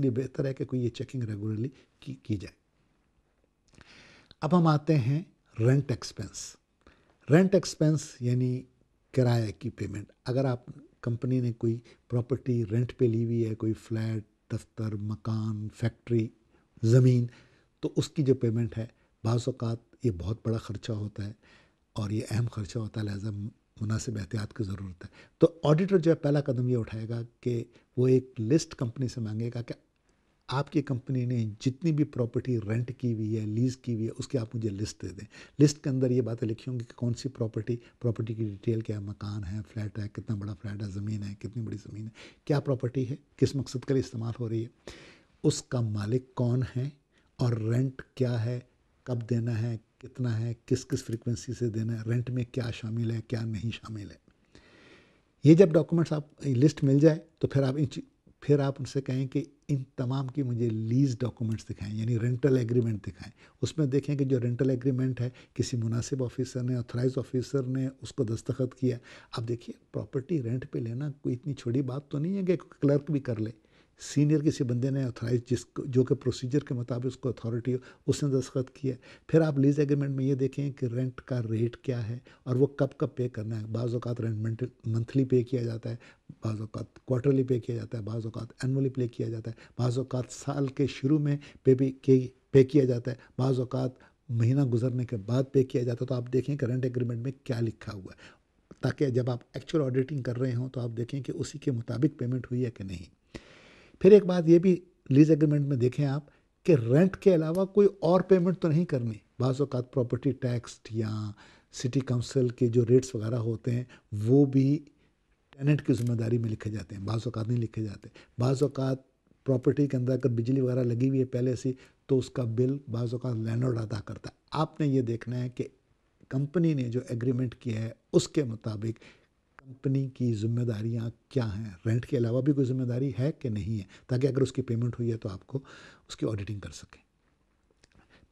लिए बेहतर है कि कोई ये चेकिंग रेगुलरली की, की जाए अब हम आते हैं रेंट एक्सपेंस रेंट एक्सपेंस यानी किराए की पेमेंट अगर आप कंपनी ने कोई प्रॉपर्टी रेंट पे ली हुई है कोई फ्लैट दफ्तर मकान फैक्ट्री ज़मीन तो उसकी जो पेमेंट है बाज़ात ये बहुत बड़ा ख़र्चा होता है और ये अहम ख़र्चा होता है लिहाजा मुनासिब एहतियात की ज़रूरत है तो ऑडिटर जो है पहला कदम ये उठाएगा कि वो एक लिस्ट कंपनी से मांगेगा कि आपकी कंपनी ने जितनी भी प्रॉपर्टी रेंट की हुई है लीज़ की हुई है उसकी आप मुझे लिस्ट दे दें लिस्ट के अंदर ये बातें लिखी होंगी कि कौन सी प्रॉपर्टी प्रॉपर्टी की डिटेल क्या है मकान है फ्लैट है कितना बड़ा फ्लैट है ज़मीन है कितनी बड़ी ज़मीन है क्या प्रॉपर्टी है किस मकसद के लिए इस्तेमाल हो रही है उसका मालिक कौन है और रेंट क्या है कब देना है कितना है किस किस फ्रिक्वेंसी से देना है रेंट में क्या शामिल है क्या नहीं शामिल है ये जब डॉक्यूमेंट्स आप लिस्ट मिल जाए तो फिर आप इन फिर आप उनसे कहें कि इन तमाम की मुझे लीज डॉक्यूमेंट्स दिखाएं यानी रेंटल एग्रीमेंट दिखाएं उसमें देखें कि जो रेंटल एग्रीमेंट है किसी मुनासिब ऑफिसर ने ऑथराइज ऑफिसर ने उसको दस्तखत किया अब देखिए प्रॉपर्टी रेंट पे लेना कोई इतनी छोटी बात तो नहीं है कि क्लर्क भी कर ले सीनियर किसी बंदे ने अथॉराइज जिसको जो कि प्रोसीजर के मुताबिक उसको अथॉरिटी हो उसने दस्खत किया फिर आप लीज एग्रीमेंट में ये देखें कि रेंट का रेट क्या है और वो कब कब पे करना है बाज़ अवत रेंट मंथली पे किया जाता है बाज़ अवत क्वार्टरली पे किया जाता है बाज़ अवत एनअली पे किया जाता है बाज़ अवत साल के शुरू में पे भी के पे किया जाता है बाज़ अवत महीना गुजरने के बाद पे किया जाता है तो आप देखें कि रेंट एग्रीमेंट में क्या लिखा हुआ है ताकि जब आप एक्चुअल ऑडिटिंग कर रहे हों तो आप देखें कि उसी के मुताबिक पेमेंट हुई है कि नहीं फिर एक बात ये भी लीज एग्रीमेंट में देखें आप कि रेंट के अलावा कोई और पेमेंट तो नहीं करनी बाज़ात प्रॉपर्टी टैक्स या सिटी काउंसिल के जो रेट्स वगैरह होते हैं वो भी टेनेंट की जिम्मेदारी में लिखे जाते हैं बाज़ात नहीं लिखे जाते बाज़ात प्रॉपर्टी के अंदर अगर बिजली वगैरह लगी हुई है पहले से तो उसका बिल बाज़ात लैंडलॉर्ड अदा करता है आपने ये देखना है कि कंपनी ने जो एग्रीमेंट किया है उसके मुताबिक कंपनी की जिम्मेदारियाँ क्या हैं रेंट के अलावा भी कोई जिम्मेदारी है कि नहीं है ताकि अगर उसकी पेमेंट हुई है तो आपको उसकी ऑडिटिंग कर सकें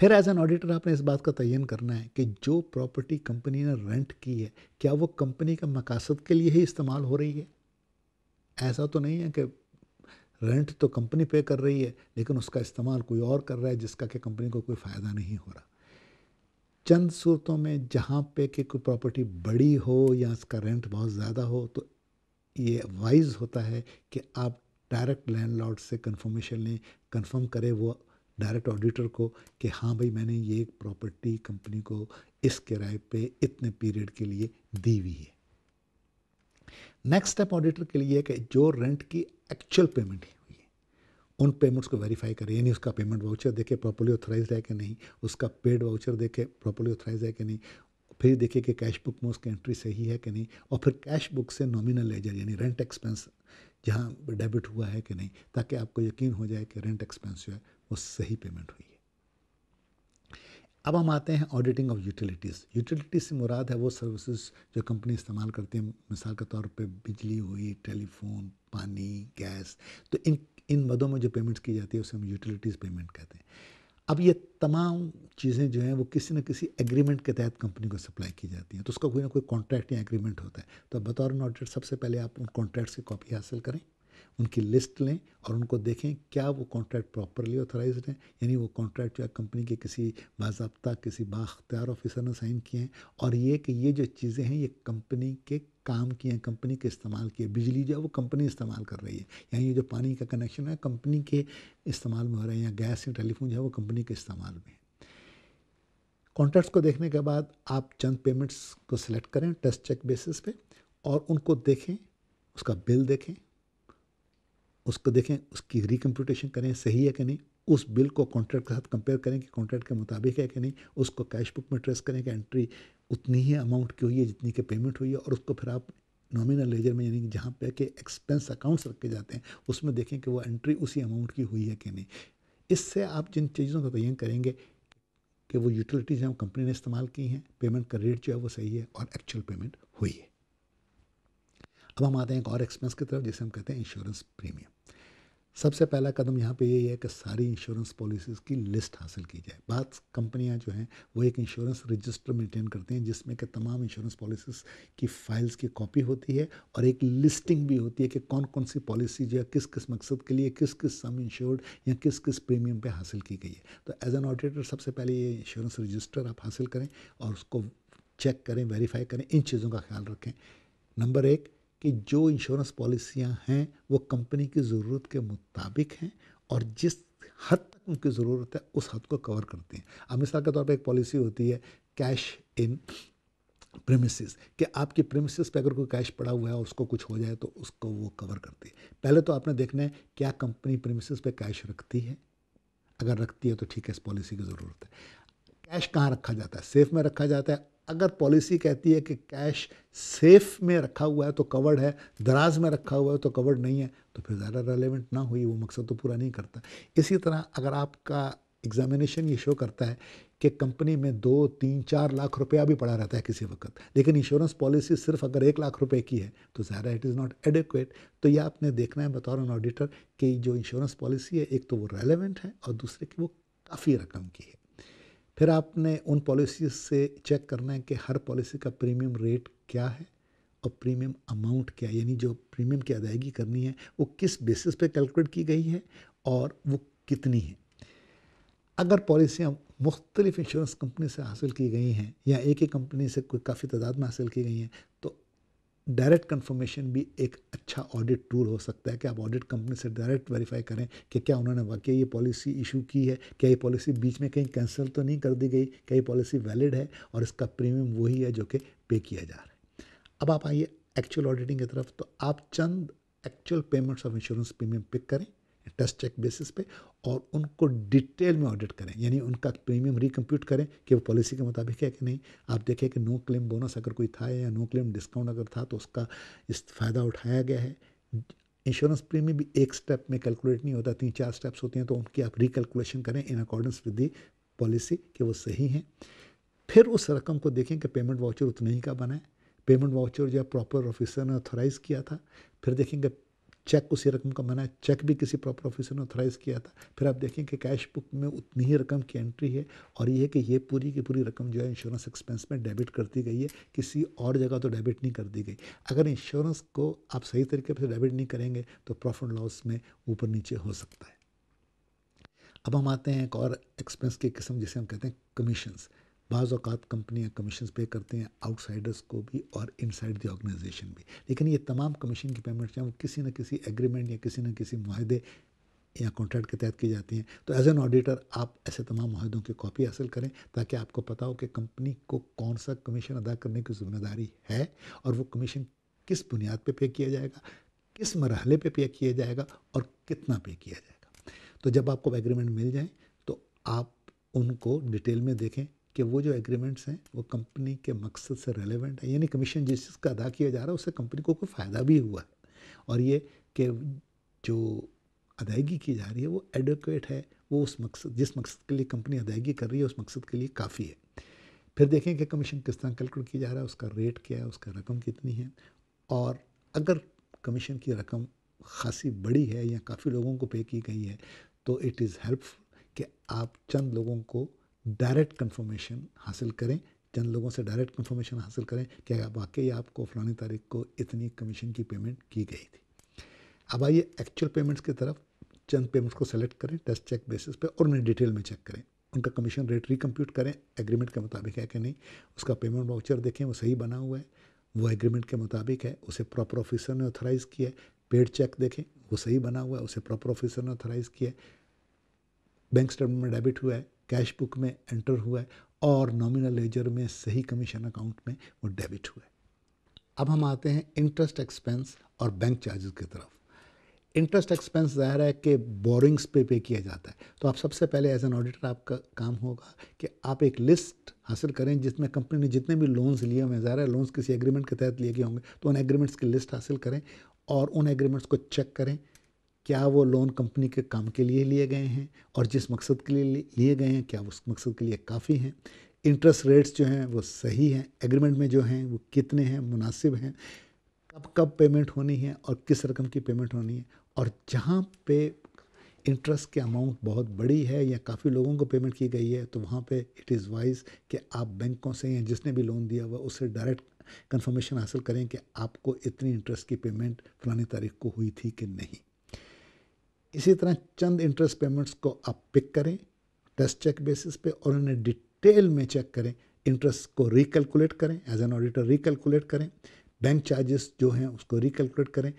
फिर एज एन ऑडिटर आपने इस बात का तयन करना है कि जो प्रॉपर्टी कंपनी ने रेंट की है क्या वो कंपनी का मकासद के लिए ही इस्तेमाल हो रही है ऐसा तो नहीं है कि रेंट तो कंपनी पे कर रही है लेकिन उसका इस्तेमाल कोई और कर रहा है जिसका कि कंपनी को कोई फ़ायदा नहीं हो रहा चंद सूरतों में जहाँ पे कि कोई प्रॉपर्टी बड़ी हो या इसका रेंट बहुत ज़्यादा हो तो ये वाइज होता है कि आप डायरेक्ट लैंडलॉर्ड से कंफर्मेशन लें कंफर्म करें वो डायरेक्ट ऑडिटर को कि हाँ भाई मैंने ये एक प्रॉपर्टी कंपनी को इस किराए पे इतने पीरियड के लिए दी हुई है नेक्स्ट स्टेप ऑडिटर के लिए कि जो रेंट की एक्चुअल पेमेंट है उन पेमेंट्स को वेरीफाई करें यानी उसका पेमेंट वाउचर देखें प्रॉपरली ऑथराइज है कि नहीं उसका पेड वाउचर देखें प्रॉपरली ऑथराइज है कि नहीं फिर देखिए कि कैश बुक में उसकी एंट्री सही है कि नहीं और फिर कैश बुक से नॉमिनल लेजर यानी रेंट एक्सपेंस जहाँ डेबिट हुआ है कि नहीं ताकि आपको यकीन हो जाए कि रेंट एक्सपेंस जो है वो सही पेमेंट हुई है अब हम आते हैं ऑडिटिंग ऑफ यूटिलिटीज़ यूटिलिटीज़ से मुराद है वो सर्विसेज जो कंपनी इस्तेमाल करती है मिसाल के तौर पे बिजली हुई टेलीफोन पानी गैस तो इन इन मदों में जो पेमेंट्स की जाती है उसे हम यूटिलिटीज़ पेमेंट कहते हैं अब ये तमाम चीज़ें जो हैं वो किसी न किसी एग्रीमेंट के तहत कंपनी को सप्लाई की जाती हैं तो उसका कोई ना कोई कॉन्ट्रैक्ट या एग्रीमेंट होता है तो बतौर ऑडिटर सबसे पहले आप उन कॉन्ट्रैक्ट्स की कॉपी हासिल करें उनकी लिस्ट लें और उनको देखें क्या वो कॉन्ट्रैक्ट प्रॉपरली ऑथराइज हैं यानी वो कॉन्ट्रैक्ट जो है कंपनी के किसी बाबा किसी बाख्तियार ऑफिसर ने साइन किए हैं और ये कि ये जो चीज़ें हैं ये कंपनी के काम की हैं कंपनी के इस्तेमाल किए बिजली जो है वो कंपनी इस्तेमाल कर रही है यानी ये जो पानी का कनेक्शन है कंपनी के इस्तेमाल में हो रहे हैं या गैस या टेलीफोन जो है वो कंपनी के इस्तेमाल में है कॉन्ट्रैक्ट्स को देखने के बाद आप चंद पेमेंट्स को सिलेक्ट करें टेस्ट चेक बेसिस पे और उनको देखें उसका बिल देखें उसको देखें उसकी रिकम्प्यूटेशन करें सही है कि नहीं उस बिल को कॉन्ट्रैक्ट के साथ कंपेयर करें कि कॉन्ट्रैक्ट के मुताबिक है कि नहीं उसको कैश बुक में ट्रेस करें कि एंट्री उतनी ही अमाउंट की हुई है जितनी की पेमेंट हुई है और उसको फिर आप नॉमिनल लेजर में यानी कि जहाँ पे के एक्सपेंस अकाउंट्स रखे जाते हैं उसमें देखें कि वो एंट्री उसी अमाउंट की हुई है कि नहीं इससे आप जिन चीज़ों का तयन करेंगे कि वो यूटिलिटीज़ हैं वो कंपनी ने इस्तेमाल की हैं पेमेंट का रेट जो है वो सही है और एक्चुअल पेमेंट हुई है अब हम आते हैं एक और एक्सपेंस की तरफ जिसे हम कहते हैं इंश्योरेंस प्रीमियम सबसे पहला कदम यहाँ पे यही है कि सारी इंश्योरेंस पॉलिसीज़ की लिस्ट हासिल की जाए बात कंपनियाँ जो हैं वो एक इंश्योरेंस रजिस्टर मेंटेन करते हैं जिसमें कि तमाम इंश्योरेंस पॉलिसीज़ की फ़ाइल्स की कॉपी होती है और एक लिस्टिंग भी होती है कि कौन कौन सी पॉलिसी जो है किस किस मकसद के लिए किस किस सम इंश्योर्ड या किस किस प्रीमियम पर हासिल की गई है तो एज एन ऑडिटर सबसे पहले ये इंश्योरेंस रजिस्टर आप हासिल करें और उसको चेक करें वेरीफाई करें इन चीज़ों का ख्याल रखें नंबर एक कि जो इंश्योरेंस पॉलिसियाँ हैं वो कंपनी की ज़रूरत के मुताबिक हैं और जिस हद तक उनकी ज़रूरत है उस हद को कवर करती हैं अब मिसाल के तौर पर एक पॉलिसी होती है कैश इन प्रेमिसिस कि आपकी प्रेमिसिस पे अगर कोई कैश पड़ा हुआ है और उसको कुछ हो जाए तो उसको वो कवर करती है पहले तो आपने देखना है क्या कंपनी प्रेमिसिस पे कैश रखती है अगर रखती है तो ठीक है इस पॉलिसी की ज़रूरत है कैश कहाँ रखा जाता है सेफ में रखा जाता है अगर पॉलिसी कहती है कि कैश सेफ में रखा हुआ है तो कवर्ड है दराज में रखा हुआ है तो कवर्ड नहीं है तो फिर ज़्यादा रेलिवेंट ना हुई वो मकसद तो पूरा नहीं करता इसी तरह अगर आपका एग्जामिनेशन ये शो करता है कि कंपनी में दो तीन चार लाख रुपया भी पड़ा रहता है किसी वक्त लेकिन इंश्योरेंस पॉलिसी सिर्फ अगर एक लाख रुपए की है तो ज़्यादा इट इज़ नॉट एडिक्वेट तो ये आपने देखना है बतौर एन ऑडिटर कि जो इंश्योरेंस पॉलिसी है एक तो वो रेलिवेंट है और दूसरे की वो काफ़ी रकम की है फिर आपने उन पॉलिसी से चेक करना है कि हर पॉलिसी का प्रीमियम रेट क्या है और प्रीमियम अमाउंट क्या यानी जो प्रीमियम की अदायगी करनी है वो किस बेसिस पे कैलकुलेट की गई है और वो कितनी है अगर पॉलिसियाँ मुख्तलिफ इंश्योरेंस कंपनी से हासिल की गई हैं या एक ही कंपनी से कोई काफ़ी तादाद में हासिल की गई हैं तो डायरेक्ट कन्फर्मेशन भी एक अच्छा ऑडिट टूल हो सकता है कि आप ऑडिट कंपनी से डायरेक्ट वेरीफाई करें कि क्या उन्होंने वाकई ये पॉलिसी इशू की है क्या ये पॉलिसी बीच में कहीं कैंसिल तो नहीं कर दी गई क्या ये पॉलिसी वैलिड है और इसका प्रीमियम वही है जो कि पे किया जा रहा है अब आप आइए एक्चुअल ऑडिटिंग की तरफ तो आप चंद actual payments of insurance premium pick करें टेस्ट चेक बेसिस पे और उनको डिटेल में ऑडिट करें यानी उनका प्रीमियम रिकम्प्यूट करें कि वो पॉलिसी के मुताबिक है कि नहीं आप देखें कि नो क्लेम बोनस अगर कोई था या नो क्लेम डिस्काउंट अगर था तो उसका इस फ़ायदा उठाया गया है इंश्योरेंस प्रीमियम भी एक स्टेप में कैलकुलेट नहीं होता तीन चार स्टेप्स होते हैं तो उनकी आप रिकलकुलेशन करें in accordance with the policy कि वो सही हैं फिर उस रकम को देखें कि पेमेंट वाउचर उतने ही का बनाए पेमेंट वाउचर जो प्रॉपर ऑफिसर ने ऑथोराइज़ किया था फिर देखेंगे चेक उसी रकम का बना चेक भी किसी प्रॉपर ऑफिसर ने ऑथराइज़ किया था फिर आप देखें कि कैश बुक में उतनी ही रकम की एंट्री है और ये कि ये पूरी की पूरी रकम जो है इंश्योरेंस एक्सपेंस में डेबिट कर दी गई है किसी और जगह तो डेबिट नहीं कर दी गई अगर इंश्योरेंस को आप सही तरीके से डेबिट नहीं करेंगे तो प्रॉफिट लॉस में ऊपर नीचे हो सकता है अब हम आते हैं एक और एक्सपेंस की किस्म जिसे हम कहते हैं कमीशंस बाज़ अवत कंपनियाँ कमीशन पे करते हैं आउटसाइडर्स को भी और इनसाइड द ऑर्गेनाइजेशन भी लेकिन ये तमाम कमीशन की पेमेंट हैं वो किसी न किसी एग्रीमेंट या किसी न किसी माहदे या कॉन्ट्रैक्ट के तहत की जाती हैं तो एज एन ऑडिटर आप ऐसे तमाम माहदों की कॉपी हासिल करें ताकि आपको पता हो कि कंपनी को कौन सा कमीशन अदा करने की जिम्मेदारी है और वो कमीशन किस बुनियाद पे पे किया जाएगा किस मरहले पे पे किया जाएगा और कितना पे किया जाएगा तो जब आपको एग्रीमेंट मिल जाए तो आप उनको डिटेल में देखें कि वो जो एग्रीमेंट्स हैं वो कंपनी के मकसद से रेलेवेंट है यानी कमीशन जिस चीज़ का अदा किया जा रहा है उससे कंपनी को कोई फ़ायदा भी हुआ है और ये कि जो अदायगी की जा रही है वो एडोकेट है वो उस मकसद जिस मकसद के लिए कंपनी अदायगी कर रही है उस मकसद के लिए काफ़ी है फिर देखें कि कमीशन किस तरह कैलकुलेट किया जा रहा है उसका रेट क्या है उसका रकम कितनी है और अगर कमीशन की रकम खासी बड़ी है या काफ़ी लोगों को पे की गई है तो इट इज़ हेल्पफुल कि आप चंद लोगों को डायरेक्ट कन्फर्मेशन हासिल करें चंद लोगों से डायरेक्ट कंफर्मेशन हासिल करें कि वाकई आपको फ़लानी तारीख को इतनी कमीशन की पेमेंट की गई थी अब आइए एक्चुअल पेमेंट्स की तरफ चंद पेमेंट्स को सेलेक्ट करें टेस्ट चेक बेसिस पे और उन्हें डिटेल में चेक करें उनका कमीशन रेट रिकम्प्यूट करें एग्रीमेंट के मुताबिक है कि नहीं उसका पेमेंट वाउचर देखें वो सही बना हुआ है वो एग्रीमेंट के मुताबिक है उसे प्रॉपर ऑफिसर ने ऑथराइज़ किया है पेड चेक देखें वो सही बना हुआ है उसे प्रॉपर ऑफिसर ने ऑथराइज़ किया है बैंक स्टेटमेंट में डेबिट हुआ है कैश बुक में एंटर हुआ है और नॉमिनल लेजर में सही कमीशन अकाउंट में वो डेबिट हुआ है अब हम आते हैं इंटरेस्ट एक्सपेंस और बैंक चार्जेस की तरफ इंटरेस्ट एक्सपेंस ज़ाहिर है कि बोरिंग्स पे पे किया जाता है तो आप सबसे पहले एज एन ऑडिटर आपका काम होगा कि आप एक लिस्ट हासिल करें जिसमें कंपनी ने जितने भी लोन्स लिए हुए हैं ज़ाहिर है लोन्स किसी एग्रीमेंट के तहत लिए गए होंगे तो उन एग्रीमेंट्स की लिस्ट हासिल करें और उन एग्रीमेंट्स को चेक करें क्या वो लोन कंपनी के काम के लिए लिए गए हैं और जिस मकसद के लिए लिए गए हैं क्या उस मकसद के लिए काफ़ी हैं इंटरेस्ट रेट्स जो हैं वो सही हैं एग्रीमेंट में जो हैं वो कितने हैं मुनासिब हैं कब कब पेमेंट होनी है और किस रकम की पेमेंट होनी है और जहाँ पे इंटरेस्ट के अमाउंट बहुत बड़ी है या काफ़ी लोगों को पेमेंट की गई है तो वहाँ पे इट इज़ वाइज कि आप बैंकों से या जिसने भी लोन दिया हुआ उससे डायरेक्ट कंफर्मेशन हासिल करें कि आपको इतनी इंटरेस्ट की पेमेंट फलानी तारीख को हुई थी कि नहीं इसी तरह चंद इंटरेस्ट पेमेंट्स को आप पिक करें टेस्ट चेक बेसिस पे और उन्हें डिटेल में चेक करें इंटरेस्ट को रिकलकुलेट करें एज एन ऑडिटर रिकलकुलेट करें बैंक चार्जेस जो हैं उसको रिकलकुलेट करें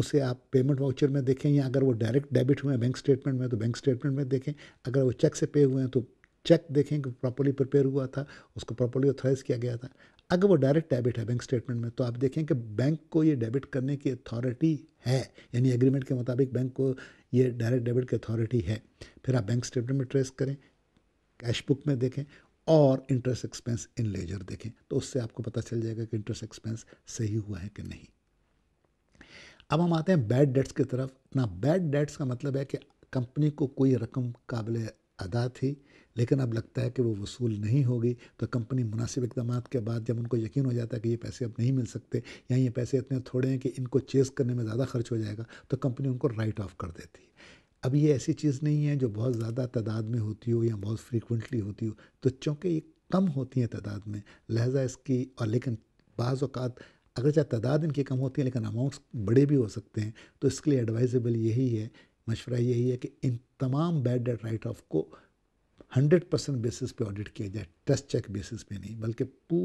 उसे आप पेमेंट वाउचर में देखें या अगर वो डायरेक्ट डेबिट हुए हैं बैंक स्टेटमेंट में तो बैंक स्टेटमेंट में देखें अगर वो चेक से पे हुए हैं तो चेक देखें कि प्रॉपरली प्रिपेयर हुआ था उसको प्रॉपर्ली ऑथराइज किया गया था अगर वो डायरेक्ट डेबिट है बैंक स्टेटमेंट में तो आप देखें कि बैंक को ये डेबिट करने की अथॉरिटी है यानी एग्रीमेंट के मुताबिक बैंक को ये डायरेक्ट डेबिट की अथॉरिटी है फिर आप बैंक स्टेटमेंट में ट्रेस करें कैश बुक में देखें और इंटरेस्ट एक्सपेंस इन लेजर देखें तो उससे आपको पता चल जाएगा कि इंटरेस्ट एक्सपेंस सही हुआ है कि नहीं अब हम आते हैं बैड डेट्स की तरफ ना बैड डेट्स का मतलब है कि कंपनी को कोई रकम काबिल अदा थी लेकिन अब लगता है कि वो वसूल नहीं होगी तो कंपनी मुनासिब इकदाम के बाद जब उनको यकीन हो जाता है कि ये पैसे अब नहीं मिल सकते या ये पैसे इतने थोड़े हैं कि इनको चेस करने में ज़्यादा खर्च हो जाएगा तो कंपनी उनको राइट ऑफ कर देती है अब ये ऐसी चीज़ नहीं है जो बहुत ज़्यादा तादाद में होती हो या बहुत फ्रीकुंटली होती हो तो चूँकि ये कम होती हैं तादाद में लहजा इसकी और लेकिन बाज़ात अगरचे तादाद इनकी कम होती है लेकिन अमाउंट्स बड़े भी हो सकते हैं तो इसके लिए एडवाइजेबल यही है मशवरा यही है कि इन तमाम बैड डेट राइट ऑफ को 100 परसेंट बेसिस पे ऑडिट किया जाए टेस्ट चेक बेसिस पे नहीं बल्कि पू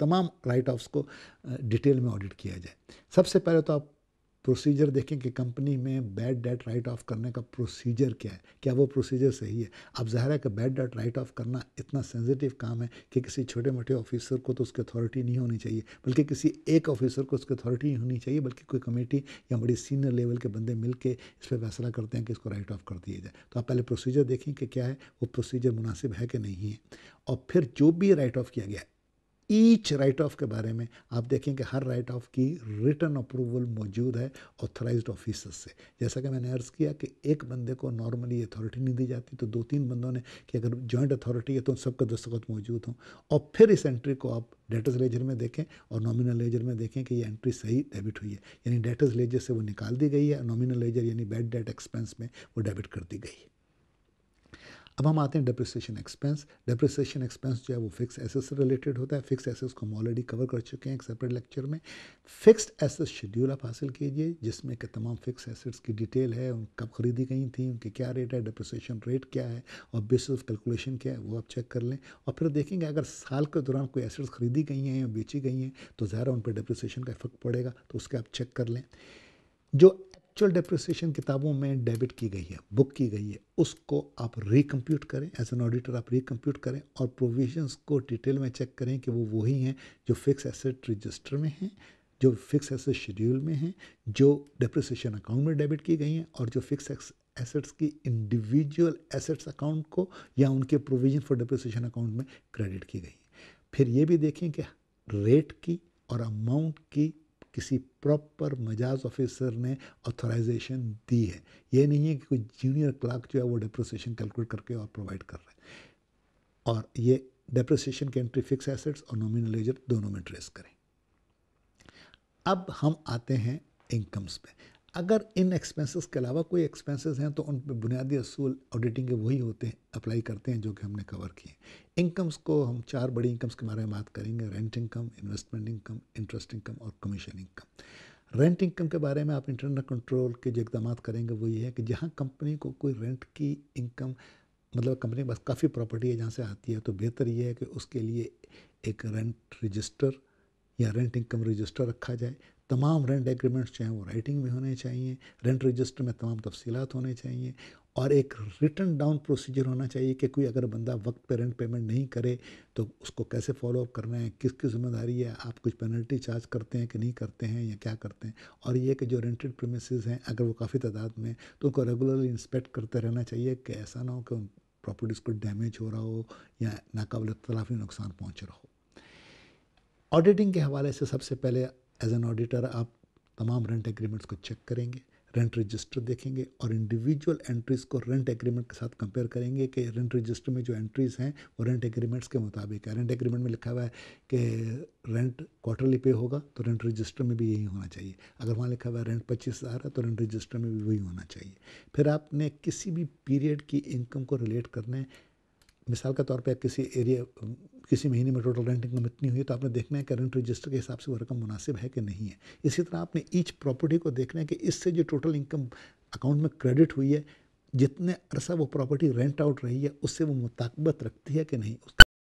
तमाम राइट ऑफ्स को डिटेल में ऑडिट किया जाए सबसे पहले तो आप प्रोसीजर देखें कि कंपनी में बैड डेट राइट ऑफ करने का प्रोसीजर क्या है क्या वो प्रोसीजर सही है अब ज़ाहिर है कि बैड डेट राइट ऑफ करना इतना सेंसिटिव काम है कि किसी छोटे मोटे ऑफिसर को तो उसकी अथॉरिटी नहीं होनी चाहिए बल्कि किसी एक ऑफिसर को उसकी अथॉरिटी नहीं होनी चाहिए बल्कि कोई कमेटी या बड़ी सीनियर लेवल के बंदे मिल के इस पर फैसला करते हैं कि इसको राइट ऑफ कर दिया जाए तो आप पहले प्रोसीजर देखें कि क्या है वो प्रोसीजर मुनासिब है कि नहीं है और फिर जो भी राइट ऑफ किया गया ईच राइट ऑफ के बारे में आप देखें कि हर राइट ऑफ की रिटर्न अप्रूवल मौजूद है ऑथराइज ऑफिस से जैसा कि मैंने अर्ज़ किया कि एक बंदे को नॉर्मली अथॉरिटी नहीं दी जाती तो दो तीन बंदों ने कि अगर जॉइंट अथॉरिटी है तो सबका दस्तखत मौजूद हों और फिर इस एंट्री को आप डेटस लेजर में देखें और नॉमिनल लेजर में देखें कि ये एंट्री सही डेबिट हुई है यानी डेटस लेजर से वो निकाल दी गई है नॉमिनल लेजर यानी बैड डेट एक्सपेंस में वो डेबिट कर दी गई है अब हम आते हैं डिप्रिसिएशन एक्सपेंस डिप्रिसिएशन एक्सपेंस जो है वो फिक्स एसेस से रिलेटेड होता है फिक्स एसेस को हम ऑलरेडी कवर कर चुके हैं एक सेपरेट लेक्चर में फिक्स्ड एसेस शेड्यूल आप हासिल कीजिए जिसमें कि तमाम फिक्स एसेट्स की डिटेल है उन कब खरीदी गई थी उनके क्या रेट है डिप्रिसिएशन रेट क्या है और बेसिस ऑफ कैलकुलेशन क्या है वो आप चेक कर लें और फिर देखेंगे अगर साल के दौरान कोई एसेट्स खरीदी गई हैं या बेची गई हैं तो ज़्यादा उन पर डिप्रिसिएशन का इफेक्ट पड़ेगा तो उसके आप चेक कर लें जो एक्चुअल डेप्रिसिएशन किताबों में डेबिट की गई है बुक की गई है उसको आप रिकम्प्यूट करें एज एन ऑडिटर आप रिकम्प्यूट करें और प्रोविजंस को डिटेल में चेक करें कि वो वही हैं जो फिक्स एसेट रजिस्टर में हैं जो फिक्स एसेट शेड्यूल में हैं जो डेप्रिसिएशन अकाउंट में डेबिट की गई हैं और जो फिक्स एसेट्स की इंडिविजुअल एसेट्स अकाउंट को या उनके प्रोविजन फॉर डेप्रिसिएशन अकाउंट में क्रेडिट की गई फिर ये भी देखें कि रेट की और अमाउंट की किसी प्रॉपर मजाज ऑफिसर ने ऑथोराइजेशन दी है ये नहीं है कि कोई जूनियर क्लर्क जो है वो डिप्रोसिएशन कैलकुलेट करके और प्रोवाइड कर रहे हैं और ये डेप्रिसिएशन के एंट्री फिक्स एसेट्स और नॉमिनल लेजर दोनों में ट्रेस करें अब हम आते हैं इनकम्स पे अगर इन एक्सपेंसेस के अलावा कोई एक्सपेंसेस हैं तो उन पर बुनियादी असूल ऑडिटिंग के वही होते हैं अप्लाई करते हैं जो कि हमने कवर किए इनकम्स को हम चार बड़ी इनकम्स के बारे में बात करेंगे rent income investment income interest income और कमीशन इनकम रेंट इनकम के बारे में आप इंटरनल कंट्रोल के जो इकदाम करेंगे वो ये है कि जहाँ कंपनी को कोई रेंट की इनकम मतलब कंपनी के पास काफ़ी प्रॉपर्टी है जहाँ से आती है तो बेहतर ये है कि उसके लिए एक रेंट रजिस्टर या रेंट इनकम रजिस्टर रखा जाए तमाम रेंट एग्रीमेंट्स जो हैं वो राइटिंग में होने चाहिए रेंट रजिस्टर में तमाम तफसीत होने चाहिए और एक रिटर्न डाउन प्रोसीजर होना चाहिए कि कोई अगर बंदा वक्त पे रेंट पेमेंट नहीं करे तो उसको कैसे फॉलोअप करना है किसकी जिम्मेदारी है आप कुछ पेनल्टी चार्ज करते हैं कि नहीं करते हैं या क्या करते हैं और ये कि जो रेंटेड प्रेमिसेस हैं अगर वो काफ़ी तादाद में तो उनको रेगुलरली इंस्पेक्ट करते रहना चाहिए कि ऐसा ना हो कि प्रॉपर्टीज़ को डैमेज हो रहा हो या नाकबल तलाफी नुकसान पहुँच रहा हो ऑडिटिंग के हवाले से सबसे पहले एज एन ऑडिटर आप तमाम रेंट एग्रीमेंट्स को चेक करेंगे रेंट रजिस्टर देखेंगे और इंडिविजुअल एंट्रीज़ को रेंट एग्रीमेंट के साथ कंपेयर करेंगे कि रेंट रजिस्टर में जो एंट्रीज़ हैं वो रेंट एग्रीमेंट्स के मुताबिक है रेंट एग्रीमेंट में लिखा हुआ है कि रेंट क्वार्टरली पे होगा तो रेंट रजिस्टर में भी यही होना चाहिए अगर वहाँ लिखा हुआ है रेंट पच्चीस हज़ार है तो रेंट रजिस्टर में भी वही होना चाहिए फिर आपने किसी भी पीरियड की इनकम को रिलेट करना है मिसाल के तौर पे किसी एरिया किसी महीने में टोटल रेंट इनकम इतनी हुई तो आपने देखना है करंट रजिस्टर के हिसाब से वो रकम मुनासिब है कि नहीं है इसी तरह आपने ईच प्रॉपर्टी को देखना है कि इससे जो टोटल इनकम अकाउंट में क्रेडिट हुई है जितने अरसा वो प्रॉपर्टी रेंट आउट रही है उससे वो मुताबत रखती है कि नहीं